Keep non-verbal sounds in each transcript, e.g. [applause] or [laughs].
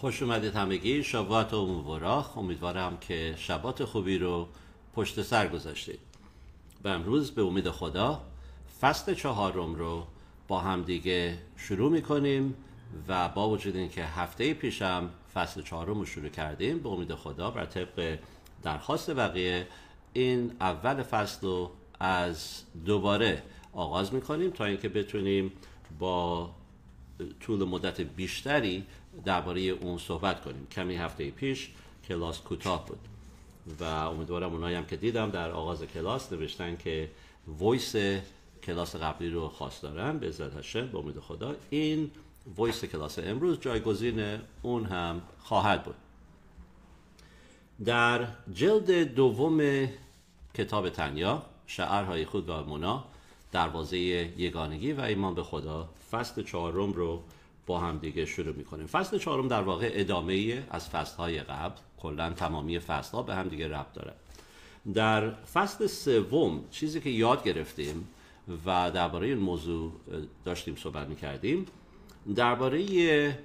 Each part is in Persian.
خوش اومدید همگی شبات و مبارخ امیدوارم که شبات خوبی رو پشت سر گذاشتید و امروز به امید خدا فصل چهارم رو با همدیگه شروع میکنیم و با وجود اینکه هفته پیشم فصل چهارم رو شروع کردیم به امید خدا بر طبق درخواست بقیه این اول فصل رو از دوباره آغاز میکنیم تا اینکه بتونیم با طول مدت بیشتری درباره اون صحبت کنیم کمی هفته پیش کلاس کوتاه بود و امیدوارم اونایی هم که دیدم در آغاز کلاس نوشتن که وایس کلاس قبلی رو خواست دارن به عزت هاشم امید خدا این وایس کلاس امروز جایگزین اون هم خواهد بود در جلد دوم کتاب تنیا شعرهای خود و منا دروازه یگانگی و ایمان به خدا فصل چهارم رو با هم دیگه شروع میکنیم فصل چهارم در واقع ادامه ای از های قبل کلا تمامی ها به هم دیگه ربط داره در فصل سوم چیزی که یاد گرفتیم و درباره این موضوع داشتیم صحبت میکردیم درباره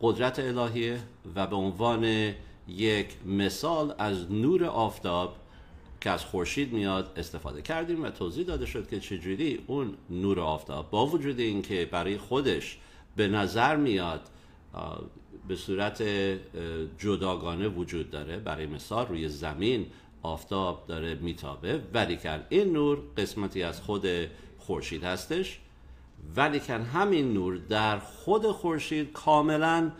قدرت الهی و به عنوان یک مثال از نور آفتاب که از خورشید میاد استفاده کردیم و توضیح داده شد که چجوری اون نور آفتاب با وجود اینکه برای خودش به نظر میاد به صورت جداگانه وجود داره برای مثال روی زمین آفتاب داره میتابه ولیکن این نور قسمتی از خود خورشید هستش ولیکن همین نور در خود خورشید کاملا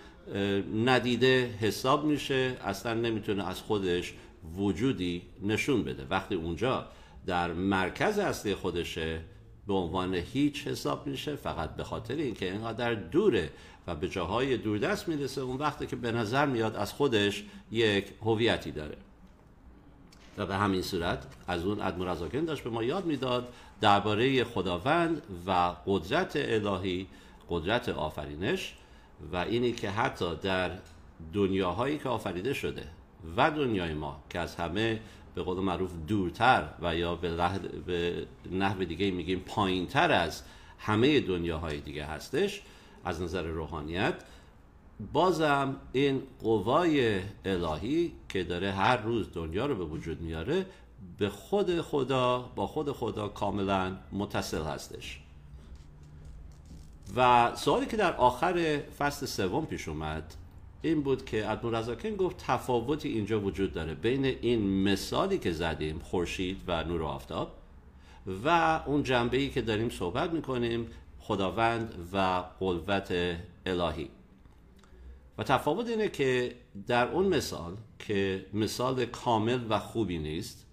ندیده حساب میشه اصلا نمیتونه از خودش وجودی نشون بده وقتی اونجا در مرکز اصلی خودشه به عنوان هیچ حساب میشه فقط به خاطر اینکه اینقدر دوره و به جاهای دوردست میرسه اون وقتی که به نظر میاد از خودش یک هویتی داره و به همین صورت از اون ادم رزاکن داشت به ما یاد میداد درباره خداوند و قدرت الهی قدرت آفرینش و اینی که حتی در دنیاهایی که آفریده شده و دنیای ما که از همه به قول معروف دورتر و یا به, به نحو دیگه میگیم پایینتر از همه دنیاهای دیگه هستش از نظر روحانیت بازم این قوای الهی که داره هر روز دنیا رو به وجود میاره به خود خدا با خود خدا کاملا متصل هستش و سوالی که در آخر فصل سوم پیش اومد این بود که ادمون رزاکن گفت تفاوتی اینجا وجود داره بین این مثالی که زدیم خورشید و نور و آفتاب و اون جنبه ای که داریم صحبت میکنیم خداوند و قوت الهی و تفاوت اینه که در اون مثال که مثال کامل و خوبی نیست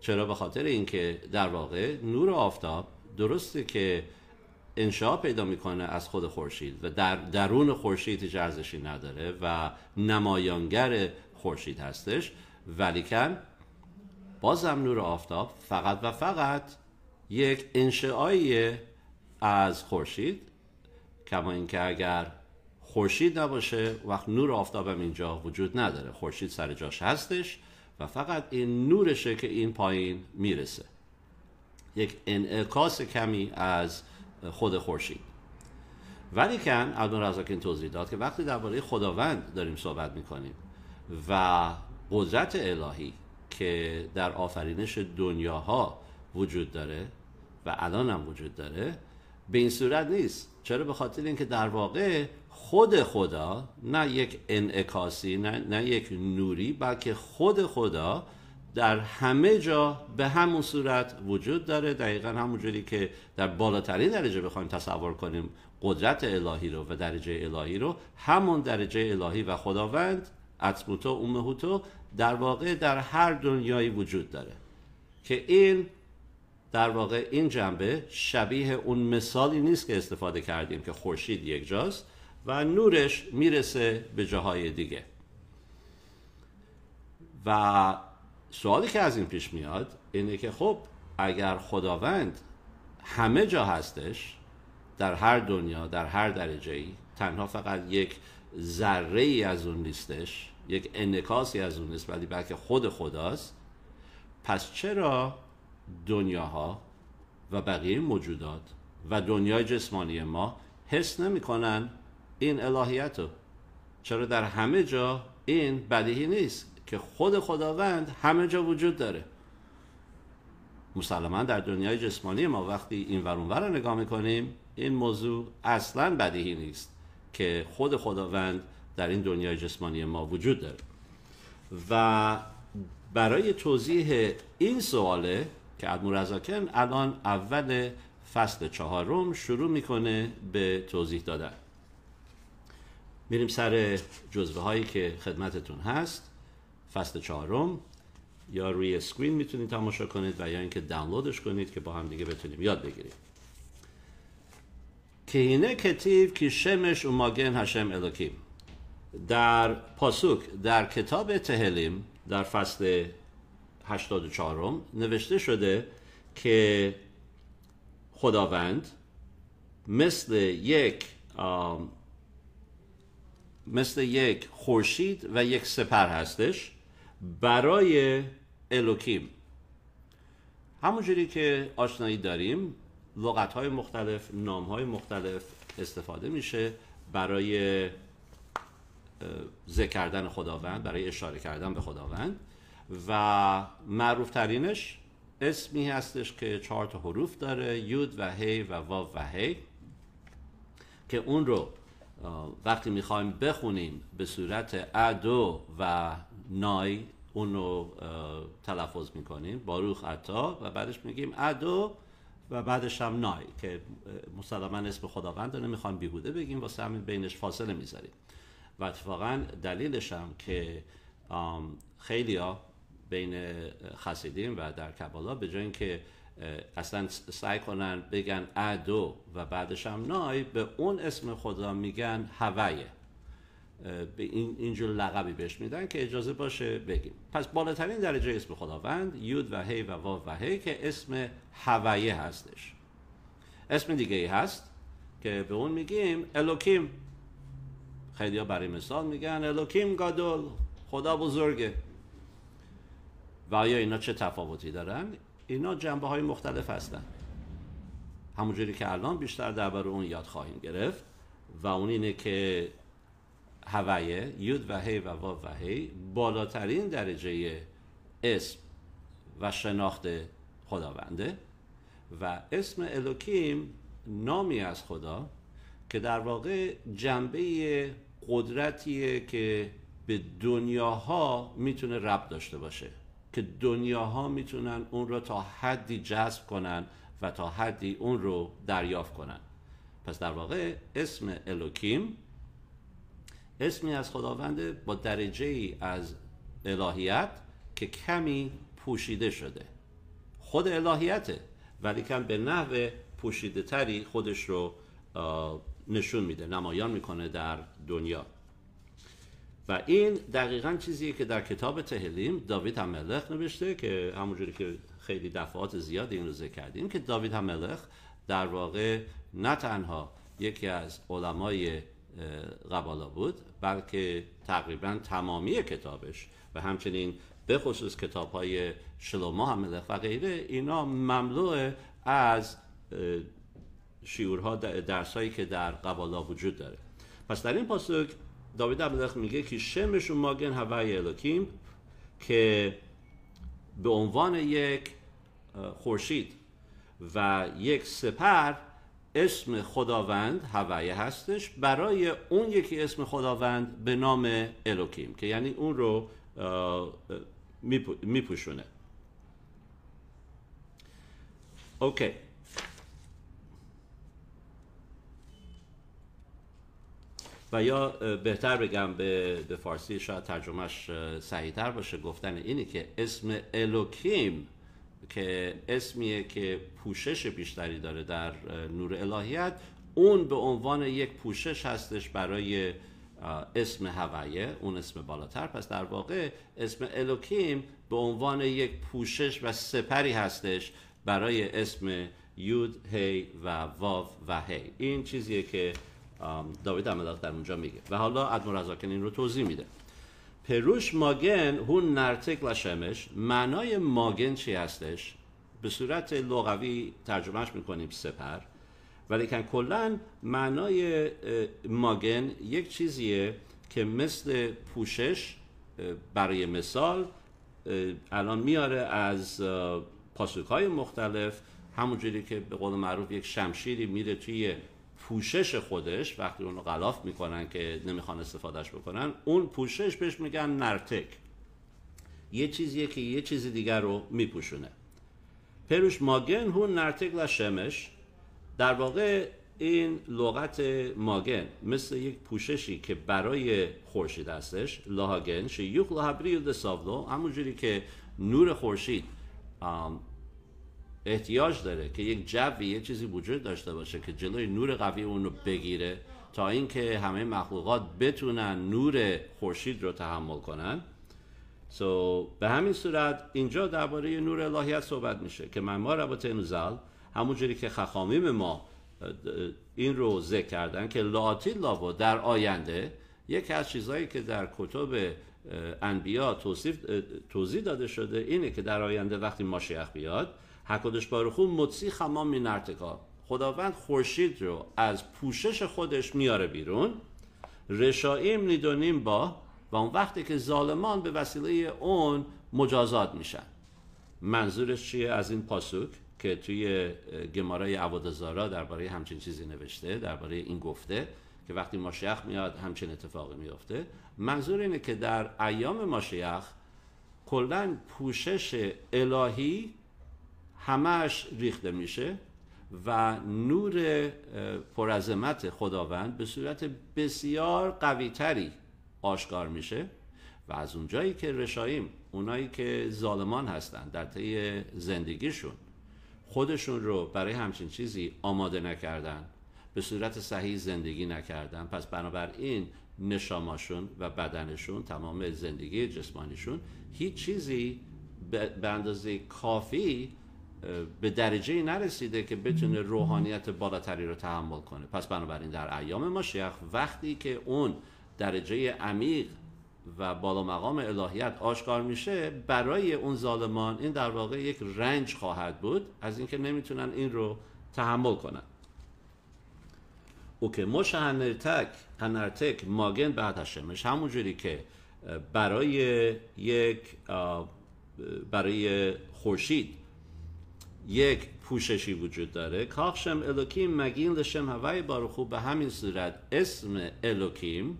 چرا به خاطر اینکه در واقع نور و آفتاب درسته که انشاء پیدا میکنه از خود خورشید و در درون خورشید هیچ نداره و نمایانگر خورشید هستش ولیکن بازم نور آفتاب فقط و فقط یک انشعایی از خورشید کما اینکه اگر خورشید نباشه وقت نور آفتابم اینجا وجود نداره خورشید سر جاش هستش و فقط این نورشه که این پایین میرسه یک انعکاس کمی از خود خورشید ولیکن عبدال رزاکین توضیح داد که وقتی درباره خداوند داریم صحبت میکنیم و قدرت الهی که در آفرینش دنیاها وجود داره و الان هم وجود داره به این صورت نیست چرا به خاطر اینکه در واقع خود خدا نه یک انعکاسی نه،, نه, یک نوری بلکه خود خدا در همه جا به همون صورت وجود داره دقیقا همونجوری که در بالاترین درجه بخوایم تصور کنیم قدرت الهی رو و درجه الهی رو همون درجه الهی و خداوند اتموتو اومهوتو در واقع در هر دنیایی وجود داره که این در واقع این جنبه شبیه اون مثالی نیست که استفاده کردیم که خورشید یک جاست و نورش میرسه به جاهای دیگه و سوالی که از این پیش میاد اینه که خب اگر خداوند همه جا هستش در هر دنیا در هر درجه ای تنها فقط یک ذره ای از اون نیستش یک انکاسی از اون نیست ولی بلکه خود خداست پس چرا دنیاها و بقیه موجودات و دنیای جسمانی ما حس نمیکنن این الهیت چرا در همه جا این بدیهی نیست که خود خداوند همه جا وجود داره مسلما در دنیای جسمانی ما وقتی این ورون رو نگاه میکنیم این موضوع اصلا بدیهی نیست که خود خداوند در این دنیای جسمانی ما وجود داره و برای توضیح این سواله که ادمو ازاکن الان اول فصل چهارم شروع میکنه به توضیح دادن میریم سر جزوه هایی که خدمتتون هست فصل چهارم یا روی اسکرین میتونید تماشا کنید و یا اینکه دانلودش کنید که با هم دیگه بتونیم یاد بگیریم که اینه کتیف که شمش و ماگن هشم الکیم در پاسوک در کتاب تهلیم در فصل 84 نوشته شده که خداوند مثل یک مثل یک خورشید و یک سپر هستش برای الوکیم همونجوری که آشنایی داریم لغت های مختلف نام های مختلف استفاده میشه برای ذکر کردن خداوند برای اشاره کردن به خداوند و معروف ترینش اسمی هستش که چهار تا حروف داره یود و هی و واو و هی که اون رو وقتی میخوایم بخونیم به صورت ادو و نای اون رو تلفظ میکنیم باروخ عطا و بعدش میگیم ادو و بعدش هم نای که مسلما اسم خداوند رو نمیخوام بیهوده بگیم واسه همین بینش فاصله میذاریم و اتفاقا دلیلش هم که خیلی ها بین خسیدیم و در کبالا به جای اینکه اصلا سعی کنن بگن ادو و بعدش هم نای به اون اسم خدا میگن هویه به این اینجور لقبی بهش میدن که اجازه باشه بگیم پس بالاترین درجه اسم خداوند یود و هی و واو و هی که اسم هویه هستش اسم دیگه ای هست که به اون میگیم الوکیم خیلی ها برای مثال میگن الوکیم گادول خدا بزرگه و آیا اینا چه تفاوتی دارن؟ اینا جنبه های مختلف هستن همونجوری که الان بیشتر در اون یاد خواهیم گرفت و اون اینه که هویه یود و هی و واو و بالاترین درجه اسم و شناخت خداونده و اسم الوکیم نامی از خدا که در واقع جنبه قدرتیه که به دنیاها میتونه رب داشته باشه که دنیاها میتونن اون رو تا حدی جذب کنن و تا حدی اون رو دریافت کنن پس در واقع اسم الوکیم اسمی از خداونده با درجه ای از الهیت که کمی پوشیده شده خود الهیته ولی کم به نحو پوشیده تری خودش رو نشون میده نمایان میکنه در دنیا و این دقیقا چیزیه که در کتاب تهلیم داوید هملخ نوشته که همونجوری که خیلی دفعات زیاد این روزه کردیم که داوید هملخ در واقع نه تنها یکی از علمای قبالا بود بلکه تقریبا تمامی کتابش و همچنین به خصوص کتاب های شلوما حمله و غیره اینا مملو از شیورها درسایی که در قبالا وجود داره پس در این پاسخ داوید عبدالخ میگه که شمشون ماگن هوای الوکیم که به عنوان یک خورشید و یک سپر اسم خداوند هویه هستش برای اون یکی اسم خداوند به نام الوکیم که یعنی اون رو میپوشونه اوکی و یا بهتر بگم به, به فارسی شاید ترجمهش صحیحتر باشه گفتن اینی که اسم الوکیم که اسمیه که پوشش بیشتری داره در نور الهیت اون به عنوان یک پوشش هستش برای اسم هوایه اون اسم بالاتر پس در واقع اسم الوکیم به عنوان یک پوشش و سپری هستش برای اسم یود هی و واو و هی این چیزیه که داوید عملاق در اونجا میگه و حالا رزاکن این رو توضیح میده پروش ماگن هون نرتک لشمش معنای ماگن چی هستش به صورت لغوی ترجمهش میکنیم سپر ولی کن کلا معنای ماگن یک چیزیه که مثل پوشش برای مثال الان میاره از پاسوک های مختلف همونجوری که به قول معروف یک شمشیری میره توی پوشش خودش وقتی اونو غلاف میکنن که نمیخوان استفادهش بکنن اون پوشش بهش میگن نرتک یه چیزیه که یه چیز دیگر رو میپوشونه پروش ماگن هون نرتک و شمش در واقع این لغت ماگن مثل یک پوششی که برای خورشید هستش لاهاگن شیوخ ده و همون جوری که نور خورشید احتیاج داره که یک جوی یه چیزی وجود داشته باشه که جلوی نور قوی اون رو بگیره تا اینکه همه مخلوقات بتونن نور خورشید رو تحمل کنن so, به همین صورت اینجا درباره نور الهیت صحبت میشه که من ما ربط همون همونجوری که خخامیم ما این رو ذکر کردن که لاتی لابا در آینده یکی از چیزهایی که در کتب انبیا توضیح داده شده اینه که در آینده وقتی ماشیخ بیاد هکدش بارخو مطسی خمام این خداوند خورشید رو از پوشش خودش میاره بیرون رشاییم نیدونیم با و اون وقتی که ظالمان به وسیله اون مجازات میشن منظورش چیه از این پاسوک که توی گمارای عوادزارا درباره همچین چیزی نوشته درباره این گفته که وقتی ماشیخ میاد همچین اتفاقی میفته منظور اینه که در ایام ماشیخ کلا پوشش الهی همش ریخته میشه و نور پرعظمت خداوند به صورت بسیار قویتری آشکار میشه و از اونجایی که رشاییم اونایی که ظالمان هستند در طی زندگیشون خودشون رو برای همچین چیزی آماده نکردن به صورت صحیح زندگی نکردن پس بنابراین نشاماشون و بدنشون تمام زندگی جسمانیشون هیچ چیزی به اندازه کافی به درجه نرسیده که بتونه روحانیت بالاتری رو تحمل کنه پس بنابراین در ایام شیخ وقتی که اون درجه عمیق و بالا مقام الهیت آشکار میشه برای اون ظالمان این در واقع یک رنج خواهد بود از اینکه نمیتونن این رو تحمل کنن او که مش هنرتک هنرتک ماگن بعد هشمش همونجوری که برای یک برای خورشید یک پوششی وجود داره کاخشم الوکیم مگین لشم هوای بارخو به همین صورت اسم الوکیم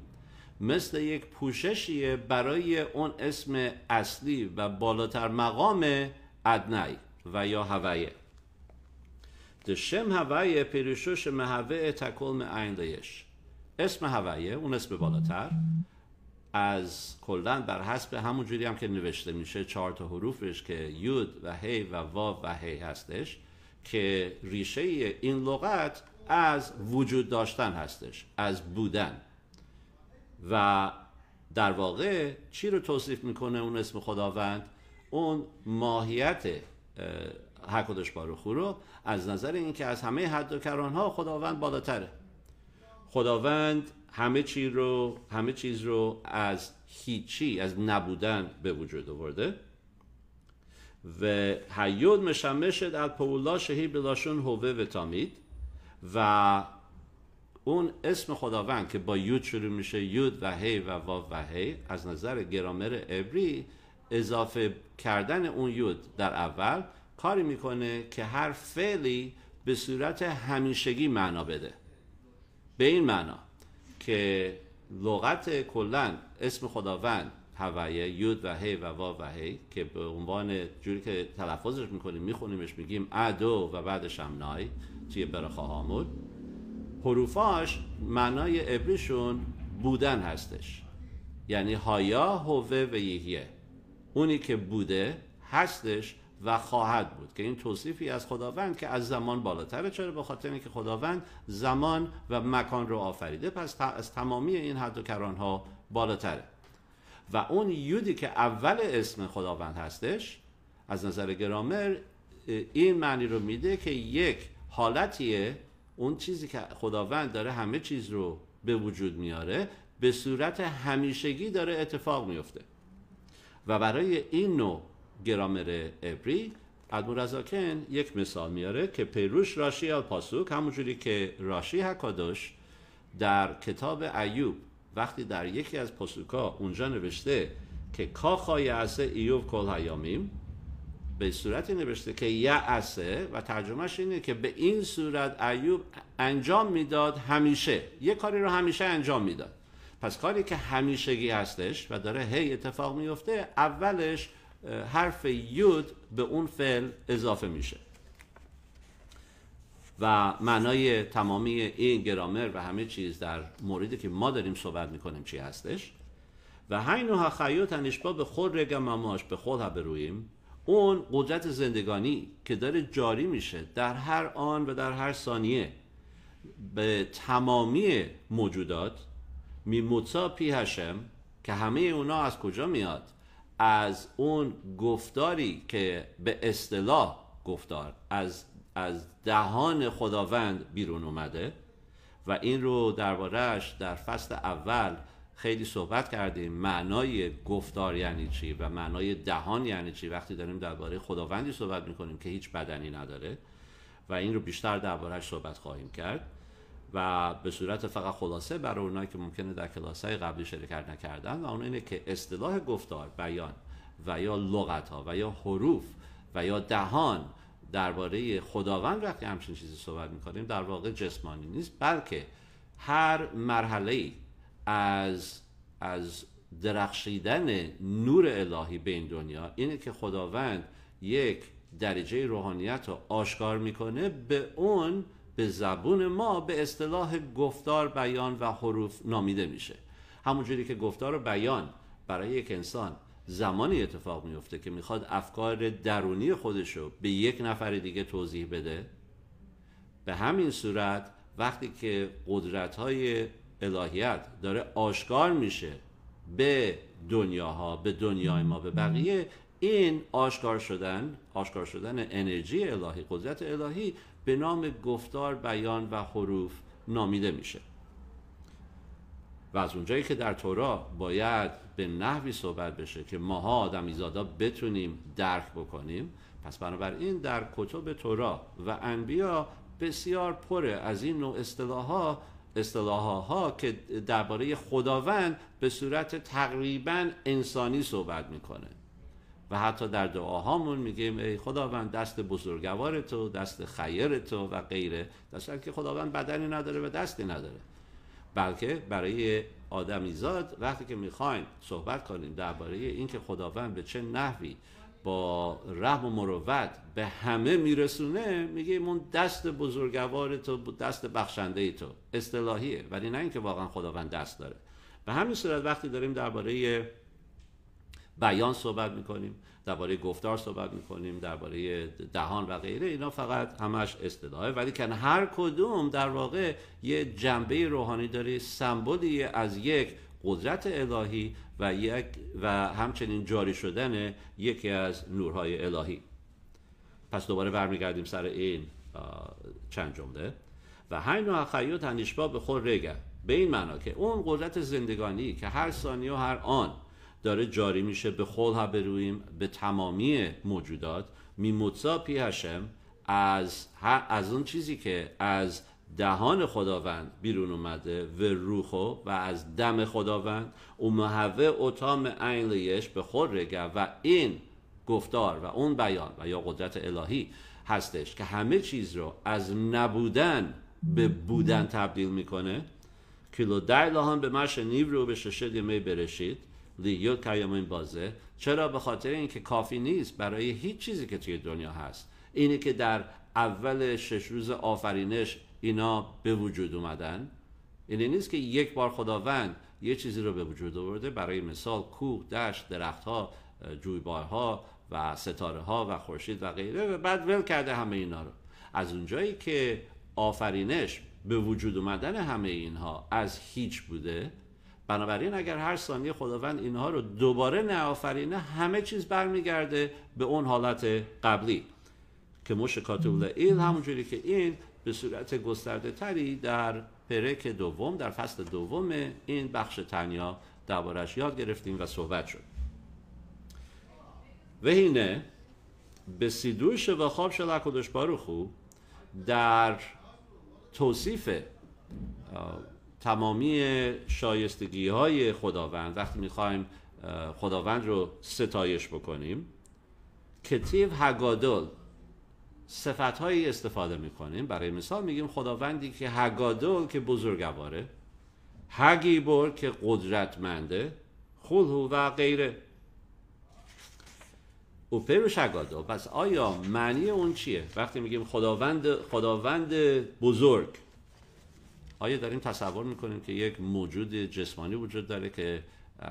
مثل یک پوششیه برای اون اسم اصلی و بالاتر مقام ادنی و یا هوایه دشم هوایه پیروشوش مهوه تکلم عین اسم هوایه اون اسم بالاتر از کلا بر حسب همون جوری هم که نوشته میشه چهار تا حروفش که یود و هی و واو و هی هستش که ریشه این لغت از وجود داشتن هستش از بودن و در واقع چی رو توصیف میکنه اون اسم خداوند اون ماهیت حکدش بارخو رو از نظر اینکه از همه حد و خداوند بالاتره خداوند همه چی رو همه چیز رو از هیچی از نبودن به وجود آورده و هیود مشمشت از پولا شهی بلاشون هوه و تامید و اون اسم خداوند که با یود شروع میشه یود و هی و واو و هی از نظر گرامر عبری اضافه کردن اون یود در اول کاری میکنه که هر فعلی به صورت همیشگی معنا بده به این معنا که لغت کلا اسم خداوند هویه یود و هی و وا و هی که به عنوان جوری که تلفظش میکنیم میخونیمش میگیم ادو و بعدش هم نای توی برخواه هامون حروفاش معنای عبریشون بودن هستش یعنی هایا هوه و یهیه اونی که بوده هستش و خواهد بود که این توصیفی از خداوند که از زمان بالاتره چرا به خاطر اینکه خداوند زمان و مکان رو آفریده پس از تمامی این حد و کران ها بالاتره و اون یودی که اول اسم خداوند هستش از نظر گرامر این معنی رو میده که یک حالتیه اون چیزی که خداوند داره همه چیز رو به وجود میاره به صورت همیشگی داره اتفاق میفته و برای این نوع گرامر ادمو رزاکن یک مثال میاره که پیروش راشی الپاسوک همونجوری که راشی حکادش در کتاب ایوب وقتی در یکی از پاسوکا اونجا نوشته که کاخای اصه ایوب کل هیامیم به صورتی نوشته که اصه و ترجمهش اینه که به این صورت ایوب انجام میداد همیشه یه کاری رو همیشه انجام میداد پس کاری که همیشگی هستش و داره هی اتفاق میفته اولش حرف یود به اون فعل اضافه میشه و معنای تمامی این گرامر و همه چیز در موردی که ما داریم صحبت میکنیم چی هستش و هینوها خیوت انشبا به خود رگم به خود برویم اون قدرت زندگانی که داره جاری میشه در هر آن و در هر ثانیه به تمامی موجودات می پی هشم که همه اونا از کجا میاد از اون گفتاری که به اصطلاح گفتار از از دهان خداوند بیرون اومده و این رو دربارهش در فصل اول خیلی صحبت کردیم معنای گفتار یعنی چی و معنای دهان یعنی چی وقتی داریم درباره خداوندی صحبت میکنیم که هیچ بدنی نداره و این رو بیشتر دربارهش صحبت خواهیم کرد و به صورت فقط خلاصه برای اونایی که ممکنه در کلاس های قبلی شرکت نکردن و اون اینه که اصطلاح گفتار بیان و یا لغت ها و یا حروف و یا دهان درباره خداوند وقتی همچین چیزی صحبت میکنیم در واقع جسمانی نیست بلکه هر مرحله ای از از درخشیدن نور الهی به این دنیا اینه که خداوند یک درجه روحانیت رو آشکار میکنه به اون به زبون ما به اصطلاح گفتار بیان و حروف نامیده میشه همونجوری که گفتار و بیان برای یک انسان زمانی اتفاق میفته که میخواد افکار درونی خودش به یک نفر دیگه توضیح بده به همین صورت وقتی که قدرت های الهیت داره آشکار میشه به دنیاها به دنیای ما به بقیه این آشکار شدن آشکار شدن انرژی الهی قدرت الهی به نام گفتار بیان و حروف نامیده میشه و از اونجایی که در تورا باید به نحوی صحبت بشه که ماها آدم بتونیم درک بکنیم پس بنابراین در کتب تورا و انبیا بسیار پره از این نوع اصطلاحها ها که درباره خداوند به صورت تقریبا انسانی صحبت میکنه و حتی در دعاهامون میگیم ای خداوند دست بزرگوار تو دست خیر تو و غیره در که خداوند بدنی نداره و دستی نداره بلکه برای آدمیزاد وقتی که میخوایم صحبت کنیم درباره اینکه خداوند به چه نحوی با رحم و مروت به همه میرسونه میگه اون دست بزرگوار تو دست بخشنده تو اصطلاحیه ولی نه اینکه واقعا خداوند دست داره به همین صورت وقتی داریم درباره بیان صحبت میکنیم درباره گفتار صحبت میکنیم درباره دهان و غیره اینا فقط همش اصطلاحه ولی که هر کدوم در واقع یه جنبه روحانی داره سمبولی از یک قدرت الهی و یک و همچنین جاری شدن یکی از نورهای الهی پس دوباره برمیگردیم سر این چند جمله و هر نوع خیوت به خود رگه به این معنا که اون قدرت زندگانی که هر ثانیه و هر آن داره جاری میشه به خول برویم به تمامی موجودات میموتسا پی هشم از, از اون چیزی که از دهان خداوند بیرون اومده و روخو و از دم خداوند و محوه اتام اینلیش به خود رگه و این گفتار و اون بیان و یا قدرت الهی هستش که همه چیز رو از نبودن به بودن تبدیل میکنه کلو دای لهان به مش نیو رو به ششد می برشید لیو این بازه چرا به خاطر اینکه کافی نیست برای هیچ چیزی که توی دنیا هست اینه که در اول شش روز آفرینش اینا به وجود اومدن اینه نیست که یک بار خداوند یه چیزی رو به وجود آورده برای مثال کوه دشت درختها جویبارها و ستاره ها و خورشید و غیره و بعد ول کرده همه اینا رو از اونجایی که آفرینش به وجود اومدن همه اینها از هیچ بوده بنابراین اگر هر ثانیه خداوند اینها رو دوباره نعافرینه همه چیز برمیگرده به اون حالت قبلی که کاتول ایل همونجوری که این به صورت گسترده تری در پرک دوم در فصل دوم این بخش تنیا دوارش یاد گرفتیم و صحبت شد و اینه به سیدوش و خواب شل کدش خوب در توصیف تمامی شایستگی های خداوند وقتی میخوایم خداوند رو ستایش بکنیم کتیو هگادل صفت هایی استفاده میکنیم برای مثال میگیم خداوندی که هگادل که بزرگواره هگیبر که قدرتمنده خود و غیره او پیروش هگادل پس آیا معنی اون چیه وقتی میگیم خداوند خداوند بزرگ آیا داریم تصور میکنیم که یک موجود جسمانی وجود داره که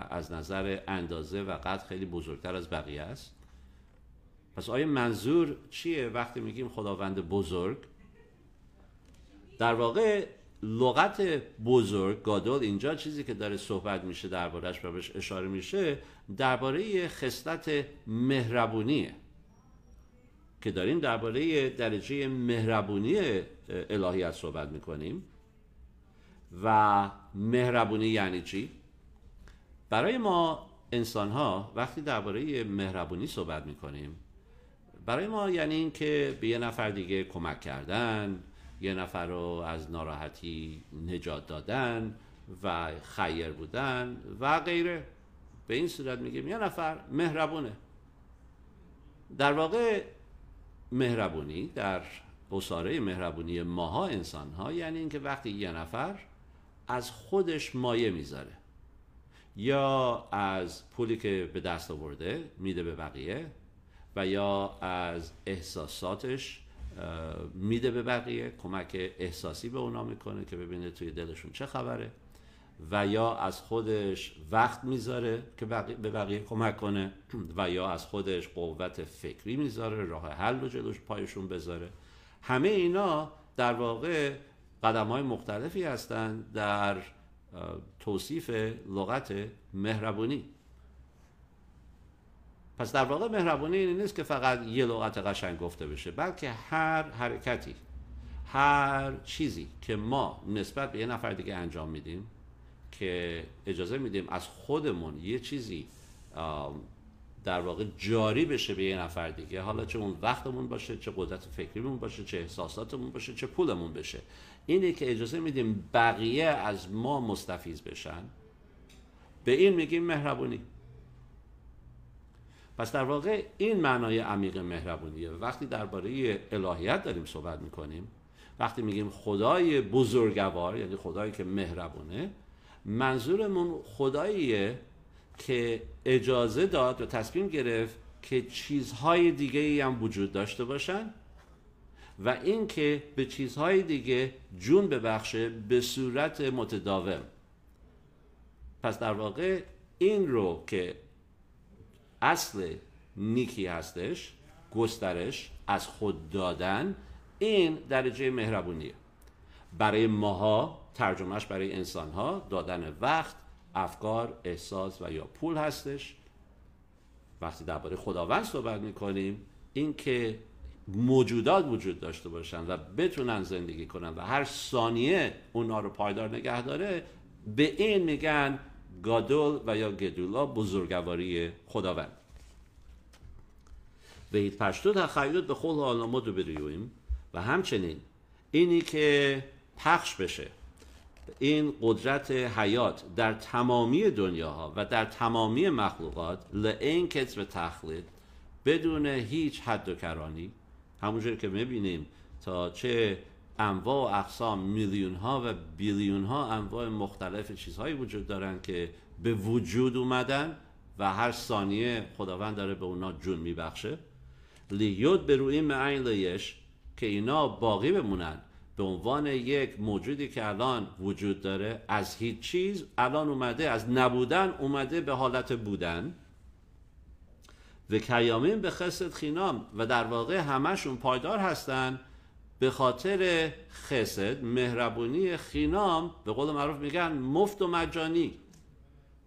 از نظر اندازه و قد خیلی بزرگتر از بقیه است پس آیا منظور چیه وقتی میگیم خداوند بزرگ در واقع لغت بزرگ گادول اینجا چیزی که داره صحبت میشه دربارهش بهش اشاره میشه درباره خصلت مهربونیه که داریم درباره درجه مهربونی الهیت صحبت میکنیم و مهربونی یعنی چی؟ برای ما انسان ها وقتی درباره مهربونی صحبت می کنیم برای ما یعنی که به یه نفر دیگه کمک کردن یه نفر رو از ناراحتی نجات دادن و خیر بودن و غیره به این صورت میگیم یه نفر مهربونه در واقع مهربونی در بساره مهربونی ماها انسان ها یعنی اینکه وقتی یه نفر از خودش مایه میذاره یا از پولی که به دست آورده میده به بقیه و یا از احساساتش میده به بقیه کمک احساسی به اونا میکنه که ببینه توی دلشون چه خبره و یا از خودش وقت میذاره که به بقیه کمک کنه و یا از خودش قوت فکری میذاره راه حل و جلوش پایشون بذاره همه اینا در واقع قدم های مختلفی هستند در توصیف لغت مهربونی پس در واقع مهربونی این نیست که فقط یه لغت قشنگ گفته بشه بلکه هر حرکتی هر چیزی که ما نسبت به یه نفر دیگه انجام میدیم که اجازه میدیم از خودمون یه چیزی در واقع جاری بشه به یه نفر دیگه حالا چه اون وقتمون باشه چه قدرت فکریمون باشه چه احساساتمون باشه چه پولمون بشه اینه که اجازه میدیم بقیه از ما مستفیز بشن به این میگیم مهربونی پس در واقع این معنای عمیق مهربونیه وقتی درباره الهیت داریم صحبت میکنیم وقتی میگیم خدای بزرگوار یعنی خدایی که مهربونه منظورمون خداییه که اجازه داد و تصمیم گرفت که چیزهای دیگه ای هم وجود داشته باشن و اینکه به چیزهای دیگه جون ببخشه به صورت متداوم پس در واقع این رو که اصل نیکی هستش گسترش از خود دادن این درجه مهربونیه برای ماها ترجمهش برای انسانها دادن وقت افکار احساس و یا پول هستش وقتی درباره خداوند صحبت میکنیم اینکه موجودات وجود داشته باشن و بتونن زندگی کنن و هر ثانیه اونا رو پایدار نگه داره به این میگن گادول و یا گدولا بزرگواری خداوند و ایت پشتو تخیلت به خود ما رو بریویم و همچنین اینی که پخش بشه این قدرت حیات در تمامی دنیاها و در تمامی مخلوقات لعین کتب تخلید بدون هیچ حد و کرانی همونجور که میبینیم تا چه انواع و اقسام میلیون ها و بیلیون ها انواع مختلف چیزهایی وجود دارن که به وجود اومدن و هر ثانیه خداوند داره به اونا جون میبخشه لیود به روی معین لیش که اینا باقی بمونن به عنوان یک موجودی که الان وجود داره از هیچ چیز الان اومده از نبودن اومده به حالت بودن و کیامین به خسد خینام و در واقع همشون پایدار هستن به خاطر خسد مهربونی خینام به قول معروف میگن مفت و مجانی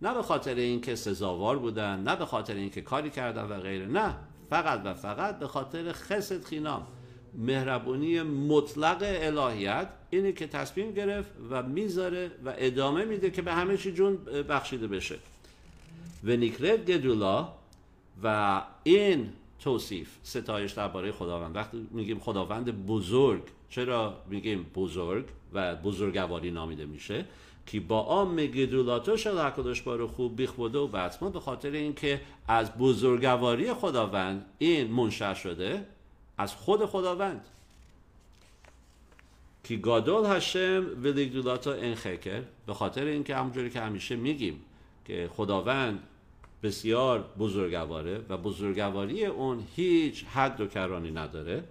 نه به خاطر اینکه سزاوار بودن نه به خاطر اینکه کاری کردن و غیره نه فقط و فقط به خاطر خسد خینام مهربونی مطلق الهیت اینه که تصمیم گرفت و میذاره و ادامه میده که به همه چی جون بخشیده بشه و نیکرت گدولا و این توصیف ستایش درباره خداوند وقتی میگیم خداوند بزرگ چرا میگیم بزرگ و بزرگواری نامیده میشه که با آم دولاتو شد حکدش بارو خوب بیخبوده و به خاطر اینکه از بزرگواری خداوند این منشأ شده از خود خداوند که گادول هشم و دولاتو این خکر به خاطر اینکه همونجوری که همیشه میگیم که خداوند بسیار بزرگواره و بزرگواری اون هیچ حد و کرانی نداره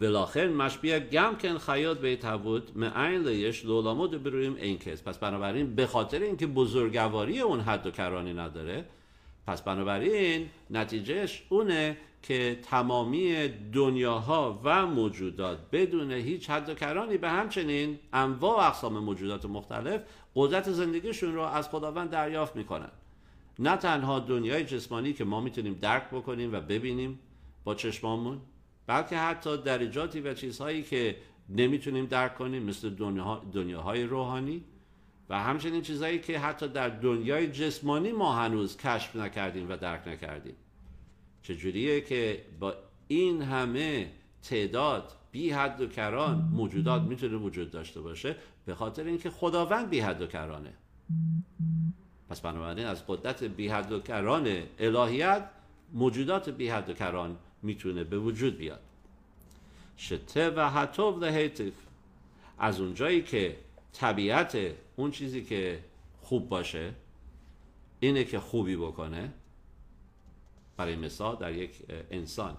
ولاخن مشبیه گم کن خیاط به تبود معین لیش لولامود برویم این کس پس بنابراین به خاطر اینکه بزرگواری اون حد و کرانی نداره پس بنابراین نتیجهش اونه که تمامی دنیاها و موجودات بدون هیچ حد و کرانی به همچنین انواع و اقسام موجودات مختلف قدرت زندگیشون رو از خداوند دریافت میکنن نه تنها دنیای جسمانی که ما میتونیم درک بکنیم و ببینیم با چشمامون بلکه حتی درجاتی و چیزهایی که نمیتونیم درک کنیم مثل دنیاهای روحانی و همچنین چیزهایی که حتی در دنیای جسمانی ما هنوز کشف نکردیم و درک نکردیم چجوریه که با این همه تعداد بی حد و کران موجودات میتونه وجود داشته باشه به خاطر اینکه خداوند بی حد و کرانه پس بنابراین از قدرت بیحد و الهیت موجودات بیحد میتونه به وجود بیاد شته و حتوب و از اونجایی که طبیعت اون چیزی که خوب باشه اینه که خوبی بکنه برای مثال در یک انسان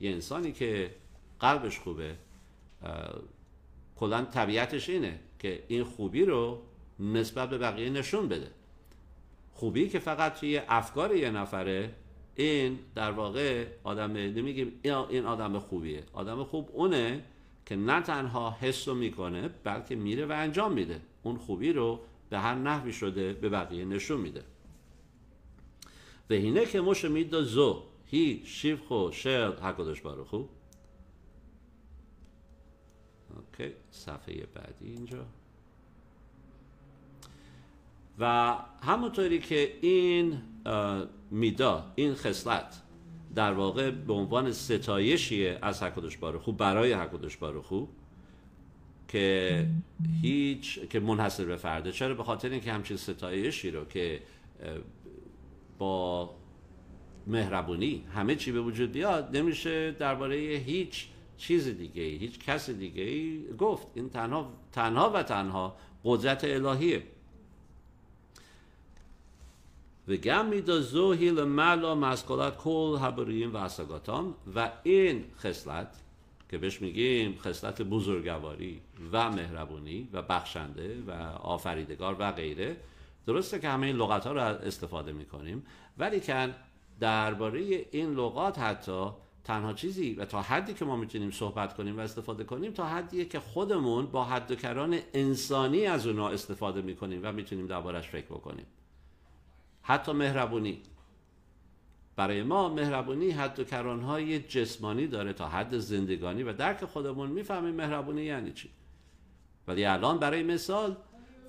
یه انسانی که قلبش خوبه کلا طبیعتش اینه که این خوبی رو نسبت به بقیه نشون بده خوبی که فقط یه افکار یه نفره این در واقع آدم نمیگیم این آدم خوبیه آدم خوب اونه که نه تنها حس رو میکنه بلکه میره و انجام میده اون خوبی رو به هر نحوی شده به بقیه نشون میده و اینه که مش میده زو هی شیف خو شرد حکدش بارو خوب اوکی صفحه بعدی اینجا و همونطوری که این میدا این خصلت در واقع به عنوان ستایشی از حکدش بارو خوب برای حکدش بارو خوب که هیچ که منحصر به فرده چرا به خاطر اینکه همچین ستایشی رو که با مهربونی همه چی به وجود بیاد نمیشه درباره هیچ چیز دیگه هیچ کس دیگه گفت این تنها تنها و تنها قدرت الهیه וגם מידה זו היא למעלה و כל הבריאים והשגתם, ואין חסלת, بهش میگیم خصلت بزرگواری و مهربونی و بخشنده و آفریدگار و غیره درسته که همه این لغت ها رو استفاده میکنیم ولی کن درباره این لغات حتی تنها چیزی و تا حدی که ما میتونیم صحبت کنیم و استفاده کنیم تا حدیه که خودمون با حد انسانی از اونا استفاده میکنیم و میتونیم دربارش فکر بکنیم حتی مهربونی برای ما مهربونی حد و کرانهای جسمانی داره تا حد زندگانی و درک خودمون میفهمیم مهربونی یعنی چی ولی الان برای مثال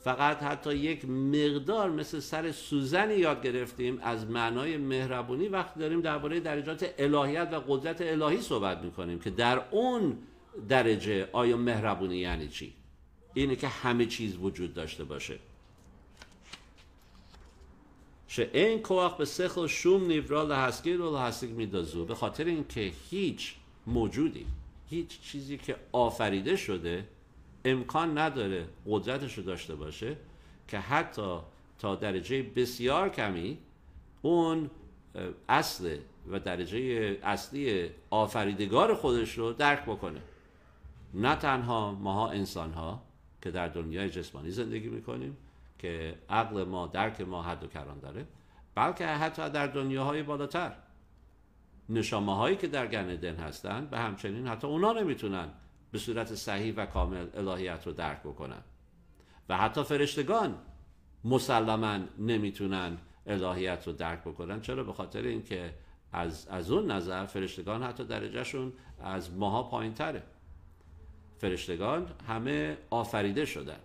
فقط حتی یک مقدار مثل سر سوزنی یاد گرفتیم از معنای مهربونی وقتی داریم درباره درجات الهیت و قدرت الهی صحبت میکنیم که در اون درجه آیا مهربونی یعنی چی اینه که همه چیز وجود داشته باشه کوخ به سخ و شوم شوم لحسگی و لحسگ میدازو به خاطر اینکه هیچ موجودی هیچ چیزی که آفریده شده امکان نداره قدرتش رو داشته باشه که حتی تا درجه بسیار کمی اون اصل و درجه اصلی آفریدگار خودش رو درک بکنه نه تنها ماها انسان ها که در دنیای جسمانی زندگی میکنیم که عقل ما درک ما حد و کران داره بلکه حتی در دنیاهای بالاتر نشامه هایی که در دن هستند و همچنین حتی اونا نمیتونن به صورت صحیح و کامل الهیت رو درک بکنن و حتی فرشتگان مسلما نمیتونن الهیت رو درک بکنن چرا به خاطر اینکه از, از اون نظر فرشتگان حتی درجهشون از ماها پایین فرشتگان همه آفریده شدن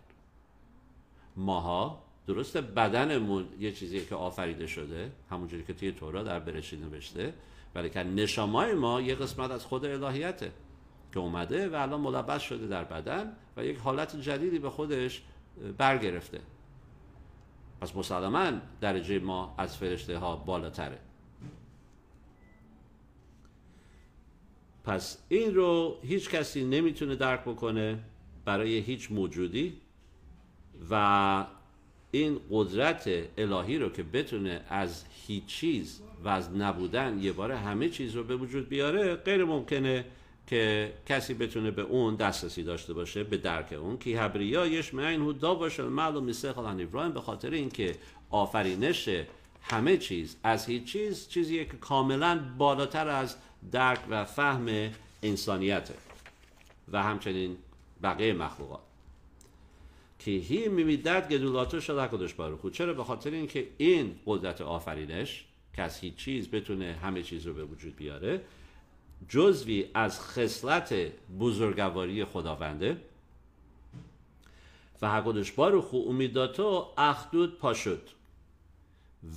ماها درست بدنمون یه چیزیه که آفریده شده همونجوری که توی تورا در برشی نوشته ولی که نشامای ما یه قسمت از خود الهیته که اومده و الان ملبس شده در بدن و یک حالت جدیدی به خودش برگرفته پس مسلما درجه ما از فرشته ها بالاتره پس این رو هیچ کسی نمیتونه درک بکنه برای هیچ موجودی و این قدرت الهی رو که بتونه از هیچ چیز و از نبودن یه بار همه چیز رو به وجود بیاره غیر ممکنه که کسی بتونه به اون دسترسی داشته باشه به درک اون که هبریا یشمعین هو دا باشه معلوم میسه خلان ابراهیم به خاطر اینکه آفرینش همه چیز از هیچ چیز چیزیه که کاملا بالاتر از درک و فهم انسانیته و همچنین بقیه مخلوقات که هی میمیدد گدولاتو شد کدش بارو چرا به خاطر اینکه این قدرت آفرینش که از هیچ چیز بتونه همه چیز رو به وجود بیاره جزوی از خصلت بزرگواری خداونده و هکدش بارو امیداتو اخدود پاشد